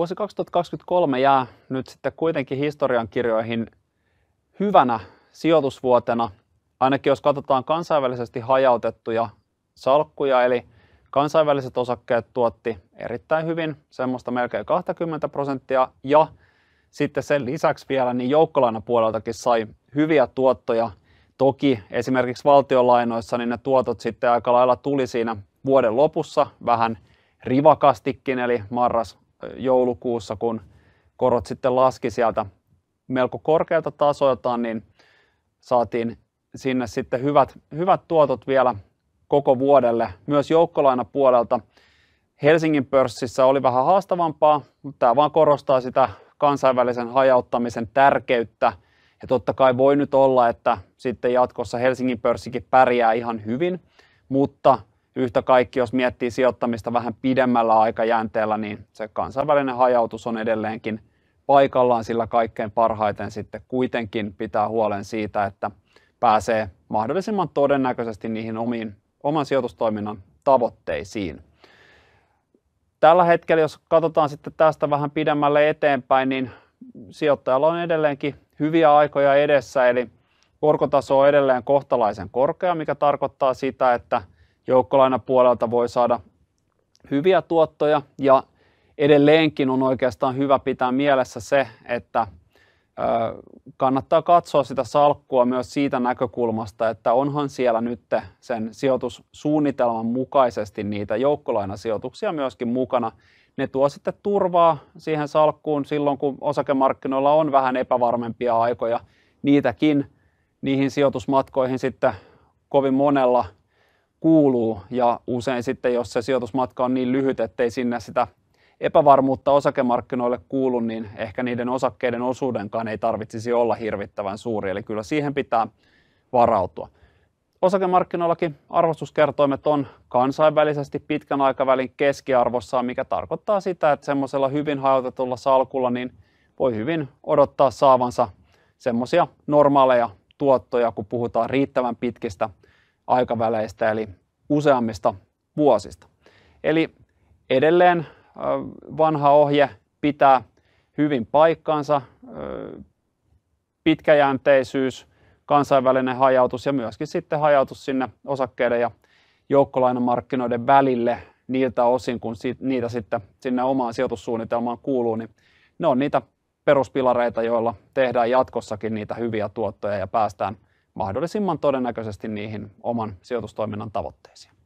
Vuosi 2023 jää nyt sitten kuitenkin historiankirjoihin hyvänä sijoitusvuotena, ainakin jos katsotaan kansainvälisesti hajautettuja salkkuja, eli kansainväliset osakkeet tuotti erittäin hyvin, semmoista melkein 20 prosenttia, ja sitten sen lisäksi vielä niin joukkolainapuoleltakin sai hyviä tuottoja. Toki esimerkiksi valtionlainoissa niin ne tuotot sitten aika lailla tuli siinä vuoden lopussa vähän rivakastikin, eli marras joulukuussa, kun korot sitten laski sieltä melko korkealta tasoiltaan, niin saatiin sinne sitten hyvät, hyvät tuotot vielä koko vuodelle, myös puolelta Helsingin pörssissä oli vähän haastavampaa, mutta tämä vaan korostaa sitä kansainvälisen hajauttamisen tärkeyttä. Ja totta kai voi nyt olla, että sitten jatkossa Helsingin pörssikin pärjää ihan hyvin, mutta Yhtä kaikki, jos miettii sijoittamista vähän pidemmällä aikajänteellä, niin se kansainvälinen hajautus on edelleenkin paikallaan, sillä kaikkein parhaiten sitten kuitenkin pitää huolen siitä, että pääsee mahdollisimman todennäköisesti niihin omiin, oman sijoitustoiminnan tavoitteisiin. Tällä hetkellä, jos katsotaan sitten tästä vähän pidemmälle eteenpäin, niin sijoittajalla on edelleenkin hyviä aikoja edessä, eli korkotaso on edelleen kohtalaisen korkea, mikä tarkoittaa sitä, että joukkolaina puolelta voi saada hyviä tuottoja ja edelleenkin on oikeastaan hyvä pitää mielessä se, että kannattaa katsoa sitä salkkua myös siitä näkökulmasta, että onhan siellä nyt sen sijoitussuunnitelman mukaisesti niitä joukkolainasijoituksia myöskin mukana. Ne tuo sitten turvaa siihen salkkuun silloin, kun osakemarkkinoilla on vähän epävarmempia aikoja. Niitäkin niihin sijoitusmatkoihin sitten kovin monella kuuluu ja usein sitten, jos se sijoitusmatka on niin lyhyt, ettei sinne sitä epävarmuutta osakemarkkinoille kuulu, niin ehkä niiden osakkeiden osuudenkaan ei tarvitsisi olla hirvittävän suuri, eli kyllä siihen pitää varautua. Osakemarkkinoillakin arvostuskertoimet on kansainvälisesti pitkän aikavälin keskiarvossa, mikä tarkoittaa sitä, että semmoisella hyvin hajautetulla salkulla niin voi hyvin odottaa saavansa semmoisia normaaleja tuottoja, kun puhutaan riittävän pitkistä aikaväleistä eli useammista vuosista. Eli edelleen vanha ohje pitää hyvin paikkansa, pitkäjänteisyys, kansainvälinen hajautus ja myöskin sitten hajautus sinne osakkeiden ja joukkolainamarkkinoiden välille niiltä osin, kun niitä sitten sinne omaan sijoitussuunnitelmaan kuuluu, niin ne on niitä peruspilareita, joilla tehdään jatkossakin niitä hyviä tuottoja ja päästään – mahdollisimman todennäköisesti niihin oman sijoitustoiminnan tavoitteisiin.